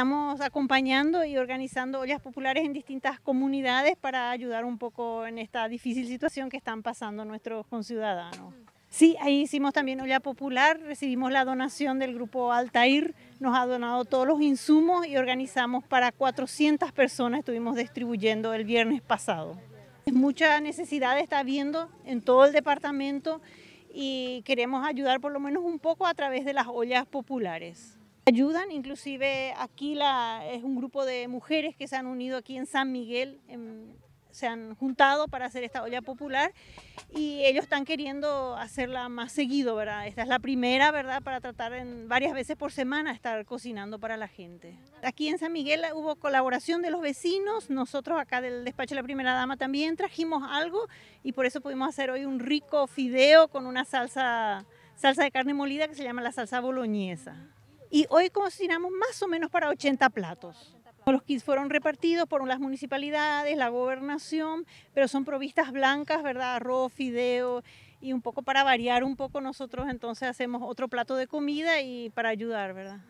estamos acompañando y organizando ollas populares en distintas comunidades para ayudar un poco en esta difícil situación que están pasando nuestros conciudadanos. Sí, ahí hicimos también olla popular, recibimos la donación del grupo Altair, nos ha donado todos los insumos y organizamos para 400 personas, estuvimos distribuyendo el viernes pasado. Es Mucha necesidad está habiendo en todo el departamento y queremos ayudar por lo menos un poco a través de las ollas populares. Ayudan, inclusive aquí la, es un grupo de mujeres que se han unido aquí en San Miguel, se han juntado para hacer esta olla popular y ellos están queriendo hacerla más seguido, ¿verdad? Esta es la primera, ¿verdad? Para tratar en varias veces por semana estar cocinando para la gente. Aquí en San Miguel hubo colaboración de los vecinos, nosotros acá del despacho de la primera dama también trajimos algo y por eso pudimos hacer hoy un rico fideo con una salsa, salsa de carne molida que se llama la salsa boloñesa y hoy cocinamos más o menos para 80 platos. Los kits fueron repartidos por las municipalidades, la gobernación, pero son provistas blancas, ¿verdad? Arroz, fideo y un poco para variar un poco nosotros entonces hacemos otro plato de comida y para ayudar, ¿verdad?